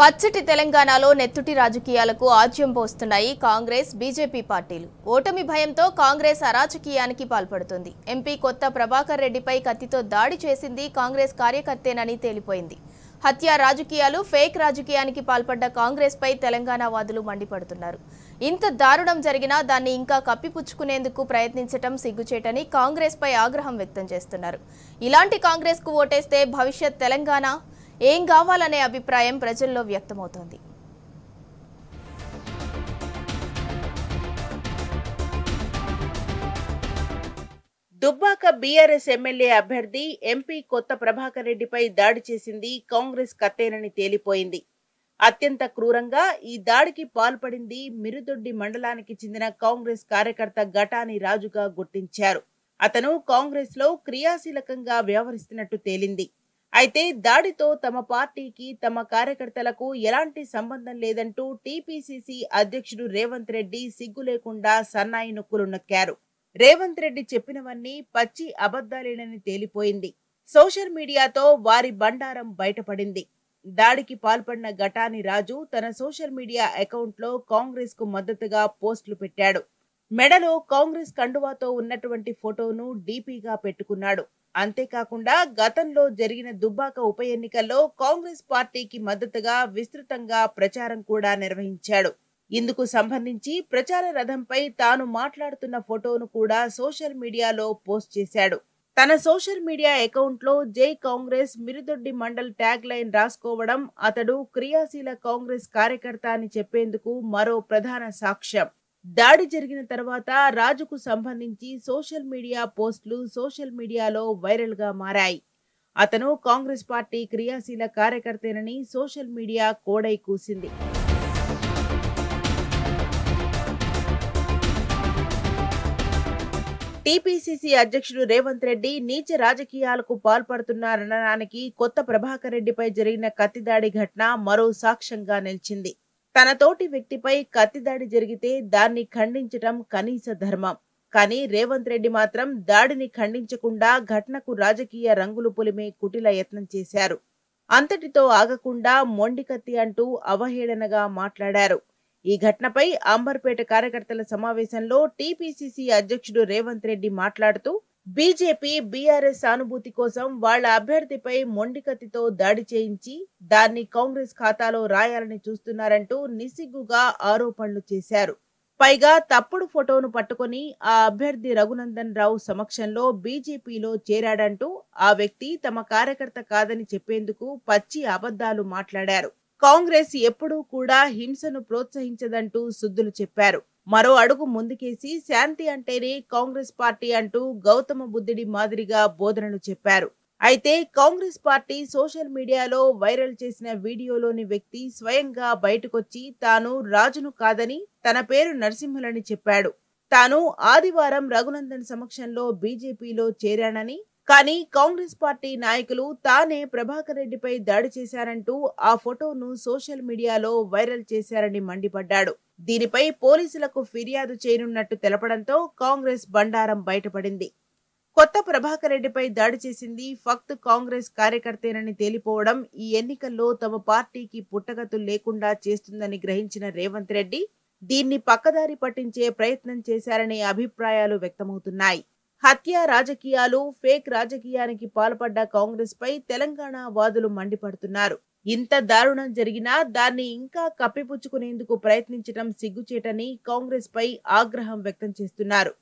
పచ్చటి తెలంగాణలో నెత్తుటి రాజకీయాలకు ఆజ్యం పోస్తున్నాయి కాంగ్రెస్ బీజేపీ పార్టీలు ఓటమి భయంతో కాంగ్రెస్ అరాచకీయానికి పాల్పడుతుంది ఎంపీ కొత్త ప్రభాకర్ రెడ్డిపై కత్తితో దాడి చేసింది కాంగ్రెస్ కార్యకర్తేనని తేలిపోయింది హత్య రాజకీయాలు ఫేక్ రాజకీయానికి పాల్పడ్డ కాంగ్రెస్పై వాదులు మండిపడుతున్నారు ఇంత దారుణం జరిగినా దాన్ని ఇంకా కప్పిపుచ్చుకునేందుకు ప్రయత్నించటం సిగ్గుచేటని కాంగ్రెస్పై ఆగ్రహం వ్యక్తం చేస్తున్నారు ఇలాంటి కాంగ్రెస్కు ఓటేస్తే భవిష్యత్ తెలంగాణ ఏం కావాలనే అభిప్రాయం ప్రజల్లో వ్యక్తమవుతోంది దుబ్బాక బీఆర్ఎస్ ఎమ్మెల్యే అభ్యర్థి ఎంపీ కొత్త ప్రభాకర్ రెడ్డిపై దాడి చేసింది కాంగ్రెస్ కత్తేనని తేలిపోయింది అత్యంత క్రూరంగా ఈ దాడికి పాల్పడింది మిరుదొడ్డి మండలానికి చెందిన కాంగ్రెస్ కార్యకర్త ఘటాని రాజుగా గుర్తించారు అతను కాంగ్రెస్ లో క్రియాశీలకంగా వ్యవహరిస్తున్నట్టు తేలింది అయితే దాడితో తమ పార్టీకి తమ కార్యకర్తలకు ఎలాంటి సంబంధం లేదంటూ టీపీసీసీ అధ్యక్షుడు రేవంత్ రెడ్డి సిగ్గు లేకుండా సన్నాయి నొక్కులు నొక్కారు రేవంత్ రెడ్డి చెప్పినవన్నీ పచ్చి అబద్దాలేనని తేలిపోయింది సోషల్ మీడియాతో వారి బండారం బయటపడింది దాడికి పాల్పడిన ఘటాని రాజు తన సోషల్ మీడియా అకౌంట్లో కాంగ్రెస్ కు మద్దతుగా పోస్టులు పెట్టాడు మెడలో కాంగ్రెస్ కండువాతో ఉన్నటువంటి ఫోటోను డీపీగా పెట్టుకున్నాడు అంతేకాకుండా గతంలో జరిగిన దుబ్బాక ఉప ఎన్నికల్లో కాంగ్రెస్ పార్టీకి మద్దతుగా విస్తృతంగా ప్రచారం కూడా నిర్వహించాడు ఇందుకు సంబంధించి ప్రచార రథంపై తాను మాట్లాడుతున్న ఫోటోను కూడా సోషల్ మీడియాలో పోస్ట్ చేశాడు తన సోషల్ మీడియా అకౌంట్లో జై కాంగ్రెస్ మిరుదొడ్డి మండల్ ట్యాగ్ లైన్ రాసుకోవడం అతడు క్రియాశీల కాంగ్రెస్ కార్యకర్త అని చెప్పేందుకు మరో ప్రధాన సాక్ష్యం దాడి జరిగిన తర్వాత రాజుకు సంబంధించి సోషల్ మీడియా పోస్టులు సోషల్ మీడియాలో వైరల్ గా మారాయి అతను కాంగ్రెస్ పార్టీ క్రియాశీల కార్యకర్తేనని సోషల్ మీడియా కోడై కూసింది టీపీసీసీ అధ్యక్షుడు రేవంత్ రెడ్డి నీచ రాజకీయాలకు పాల్పడుతున్నారనడానికి కొత్త ప్రభాకర్ రెడ్డిపై జరిగిన కత్తిదాడి ఘటన మరో సాక్ష్యంగా నిలిచింది తన తోటి వ్యక్తిపై కత్తి దాడి జరిగితే దాన్ని ఖండించటం కనీస ధర్మం కానీ రేవంత్ రెడ్డి మాత్రం దాడిని ఖండించకుండా ఘటనకు రాజకీయ రంగులు పులిమే కుటిల యత్నం చేశారు అంతటితో ఆగకుండా మొండి కత్తి అంటూ అవహేళనగా మాట్లాడారు ఈ ఘటనపై అంబర్పేట కార్యకర్తల సమావేశంలో టీపీసీసీ అధ్యక్షుడు రేవంత్ రెడ్డి మాట్లాడుతూ బీజేపీ బీఆర్ఎస్ సానుభూతి కోసం వాళ్ల అభ్యర్థిపై మొండికత్తితో దాడి చేయించి దాన్ని కాంగ్రెస్ ఖాతాలో రాయాలని చూస్తున్నారంటూ నిసిగ్గుగా ఆరోపణలు చేశారు పైగా తప్పుడు ఫోటోను పట్టుకుని ఆ అభ్యర్థి రఘునందన్ రావు సమక్షంలో బీజేపీలో చేరాడంటూ ఆ వ్యక్తి తమ కార్యకర్త కాదని చెప్పేందుకు పచ్చి అబద్ధాలు మాట్లాడారు కాంగ్రెస్ ఎప్పుడూ కూడా హింసను ప్రోత్సహించదంటూ సుద్దులు చెప్పారు మరో అడుగు ముందుకేసి శాంతి అంటేనే కాంగ్రెస్ పార్టీ అంటూ గౌతమ బుద్ధుడి మాదిరిగా బోధనలు చెప్పారు అయితే కాంగ్రెస్ పార్టీ సోషల్ మీడియాలో వైరల్ చేసిన వీడియోలోని వ్యక్తి స్వయంగా బయటకొచ్చి తాను రాజును కాదని తన పేరు నరసింహులని చెప్పాడు తాను ఆదివారం రఘునందన్ సమక్షంలో బీజేపీలో చేరానని కానీ కాంగ్రెస్ పార్టీ నాయకులు తానే ప్రభాకర్ రెడ్డిపై దాడి చేశారంటూ ఆ ఫోటోను సోషల్ మీడియాలో వైరల్ చేశారని మండిపడ్డాడు దీనిపై పోలీసులకు ఫిర్యాదు చేయనున్నట్టు తెలపడంతో కాంగ్రెస్ బండారం బయటపడింది కొత్త ప్రభాకర్ రెడ్డిపై దాడి చేసింది ఫక్త్ కాంగ్రెస్ కార్యకర్తేనని తేలిపోవడం ఈ ఎన్నికల్లో తమ పార్టీకి పుట్టగతులు లేకుండా చేస్తుందని గ్రహించిన రేవంత్ రెడ్డి దీన్ని పక్కదారి పట్టించే ప్రయత్నం చేశారనే అభిప్రాయాలు వ్యక్తమవుతున్నాయి హత్య రాజకీయాలు ఫేక్ రాజకీయానికి పాల్పడ్డ కాంగ్రెస్ పై తెలంగాణ వాదులు మండిపడుతున్నారు ఇంత దారుణం జరిగినా దాన్ని ఇంకా కప్పిపుచ్చుకునేందుకు ప్రయత్నించడం సిగ్గుచేటని కాంగ్రెస్ పై ఆగ్రహం వ్యక్తం చేస్తున్నారు